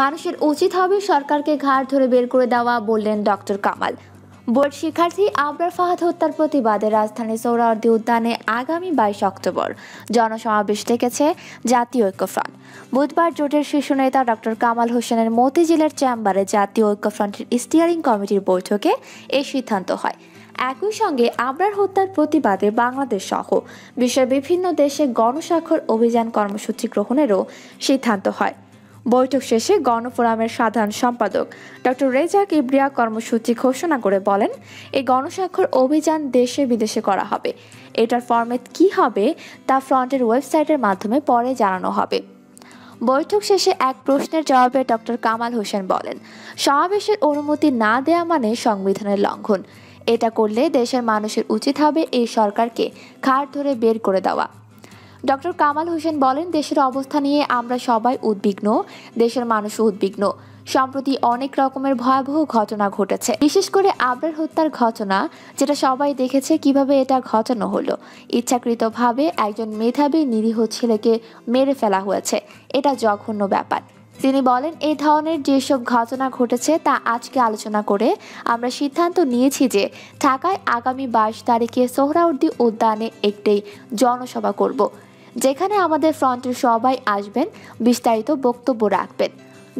মানুষের উচিত হবে সরকারকে ঘাড় ধরে বের করে দেওয়া বললেন ডক্টর কামাল বোর্ড শিক্ষার্থী আবরার ফাহাদ হত্যার প্রতিবাদে রাজধানী সোহরাওয়ার্দী উদ্যানে আগামী বাইশ অক্টোবর জনসমাবেশ ডেকেছে জাতীয় ঐক্যফ্রন্ট বুধবার জোটের শীর্ষ নেতা ডক্টর কামাল হোসেনের মতিঝিলের চেম্বারে জাতীয় ঐক্যফ্রন্টের স্টিয়ারিং কমিটির বৈঠকে এই সিদ্ধান্ত হয় একই সঙ্গে আবরার হত্যার প্রতিবাদে বাংলাদেশ সহ বিশ্বের বিভিন্ন দেশে গণস্বাক্ষর অভিযান কর্মসূচি গ্রহণেরও সিদ্ধান্ত হয় বৈঠক শেষে গণফোরামের সাধারণ সম্পাদক ডক্টর রেজাক ইব্রিয়া কর্মসূচি ঘোষণা করে বলেন এই গণস্বাক্ষর অভিযান দেশে বিদেশে করা হবে এটার ফর্মেট কি হবে তা ফ্রন্টের ওয়েবসাইটের মাধ্যমে পরে জানানো হবে বৈঠক শেষে এক প্রশ্নের জবাবে ডক্টর কামাল হোসেন বলেন সমাবেশের অনুমতি না দেয়া মানে সংবিধানের লঙ্ঘন এটা করলে দেশের মানুষের উচিত হবে এই সরকারকে খাড় ধরে বের করে দেওয়া ডক্টর কামাল হোসেন বলেন দেশের অবস্থা নিয়ে আমরা সবাই উদ্বিগ্ন দেশের মানুষও উদ্বিগ্ন সম্প্রতি অনেক রকমের ভয়াবহ ঘটনা ঘটেছে বিশেষ করে আবরার হত্যার ঘটনা যেটা সবাই দেখেছে কিভাবে এটা ঘটানো হলো ইচ্ছাকৃতভাবে একজন মেধাবী নিরীহ ছেলেকে মেরে ফেলা হয়েছে এটা জঘন্য ব্যাপার তিনি বলেন এই ধরনের যেসব ঘটনা ঘটেছে তা আজকে আলোচনা করে আমরা সিদ্ধান্ত নিয়েছি যে ঢাকায় আগামী বাইশ তারিখে সোহরাউদ্দি উদ্যানে একটি জনসভা করব যেখানে আমাদের ফ্রন্টের সবাই আসবেন বিস্তারিত বক্তব্য রাখবেন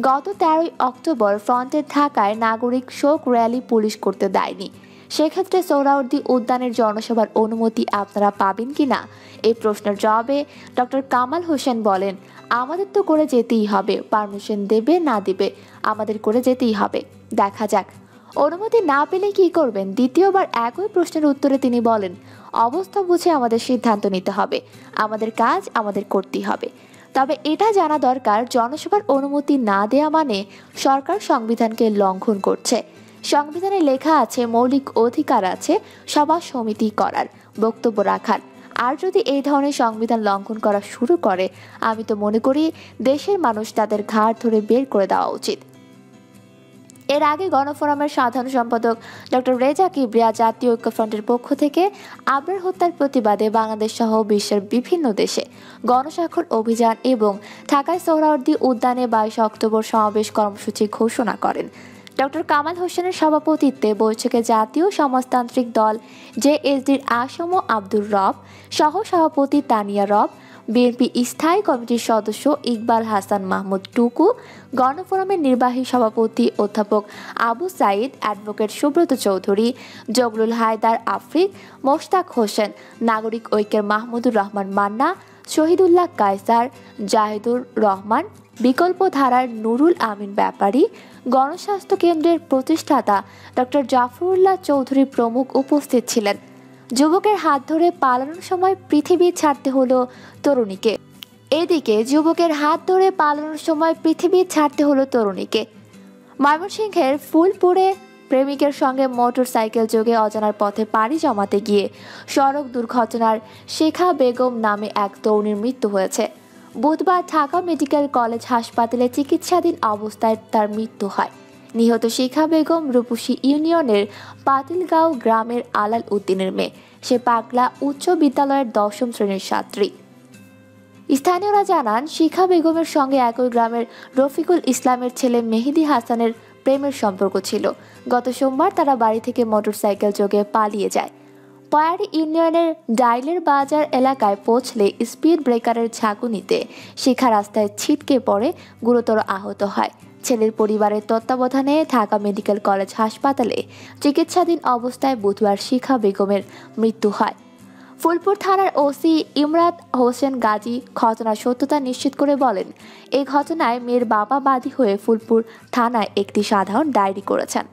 গত তেরোই অক্টোবর ফ্রন্টের ঢাকায় নাগরিক শোক র্যালি পুলিশ করতে দেয়নি সেক্ষেত্রে সোহরাওয়ার্দী উদ্যানের জনসভার অনুমতি আপনারা পাবেন কি না এই প্রশ্নের জবাবে ডক্টর কামাল হোসেন বলেন আমাদের তো করে যেতেই হবে পারমিশন দেবে না দেবে আমাদের করে যেতেই হবে দেখা যাক অনুমতি না পেলে কি করবেন দ্বিতীয়বার একই প্রশ্নের উত্তরে তিনি বলেন অবস্থা বুঝে আমাদের সিদ্ধান্ত নিতে হবে আমাদের কাজ আমাদের করতেই হবে তবে এটা জানা দরকার জনসভার অনুমতি না দেয়া মানে সরকার সংবিধানকে লঙ্ঘন করছে সংবিধানে লেখা আছে মৌলিক অধিকার আছে সভা সমিতি করার বক্তব্য রাখার আর যদি এই ধরনের সংবিধান লঙ্ঘন করা শুরু করে আমি তো মনে করি দেশের মানুষ তাদের ঘাড় ধরে বের করে দেওয়া উচিত এর আগে গণফোরামের সাধারণ সম্পাদক ডক্টর রেজা কিবরিয়া জাতীয় ঐক্যফ্রন্টের পক্ষ থেকে আবরার হত্যার প্রতিবাদে বাংলাদেশ সহ বিশ্বের বিভিন্ন দেশে গণস্বাক্ষর অভিযান এবং ঢাকায় সোহরাওয়ার্দী উদ্যানে বাইশ অক্টোবর সমাবেশ কর্মসূচি ঘোষণা করেন ডক্টর কামাল হোসেনের সভাপতিত্বে বৈঠকে জাতীয় সমাজতান্ত্রিক দল জেএসডির আসম আব্দুর রব সহ সভাপতি তানিয়া রব বিএনপি স্থায়ী কমিটির সদস্য ইকবাল হাসান মাহমুদ টুকু গণফোরামের নির্বাহী সভাপতি অধ্যাপক আবু সাইদ অ্যাডভোকেট সুব্রত চৌধুরী জবরুল হায়দার আফ্রিক মোশতাক হোসেন নাগরিক ঐক্যের মাহমুদুর রহমান মান্না শহীদুল্লাহ কায়সার জাহিদুর রহমান বিকল্প ধারার নুরুল আমিন ব্যাপারী গণস্বাস্থ্য কেন্দ্রের প্রতিষ্ঠাতা ডক্টর জাফরুল্লাহ চৌধুরী প্রমুখ উপস্থিত ছিলেন যুবকের হাত ধরে পালানোর সময় পৃথিবী ছাড়তে হলো তরুণীকে এদিকে যুবকের হাত ধরে পালানোর সময় পৃথিবী ছাড়তে হলো তরুণীকে ময়মনসিংহের ফুলপুরে প্রেমিকের সঙ্গে মোটর সাইকেল যোগে অজানার পথে পাড়ি জমাতে গিয়ে সড়ক দুর্ঘটনার শেখা বেগম নামে এক তরুণীর মৃত্যু হয়েছে বুধবার ঢাকা মেডিকেল কলেজ হাসপাতালে চিকিৎসাধীন অবস্থায় তার মৃত্যু হয় নিহত শিখা বেগম রূপসী ইউনিয়নের পাতিলগাঁও গ্রামের আলাল উদ্দিনের মেয়ে সে পাগলা উচ্চ বিদ্যালয়ের দশম শ্রেণীর ছাত্রী স্থানীয়রা জানান শিখা বেগমের সঙ্গে একই গ্রামের রফিকুল ইসলামের ছেলে মেহেদি হাসানের প্রেমের সম্পর্ক ছিল গত সোমবার তারা বাড়ি থেকে মোটরসাইকেল যোগে পালিয়ে যায় পয়ারি ইউনিয়নের ডাইলের বাজার এলাকায় পৌঁছলে স্পিড ব্রেকারের ঝাঁকুনিতে শিখা রাস্তায় ছিটকে পড়ে গুরুতর আহত হয় ছেলের পরিবারের তত্ত্বাবধানে ঢাকা মেডিকেল কলেজ হাসপাতালে চিকিৎসাধীন অবস্থায় বুধবার শিখা বেগমের মৃত্যু হয় ফুলপুর থানার ওসি ইমরাত হোসেন গাজী ঘটনার সত্যতা নিশ্চিত করে বলেন এই ঘটনায় মেয়ের বাবা বাদী হয়ে ফুলপুর থানায় একটি সাধারণ ডায়েরি করেছেন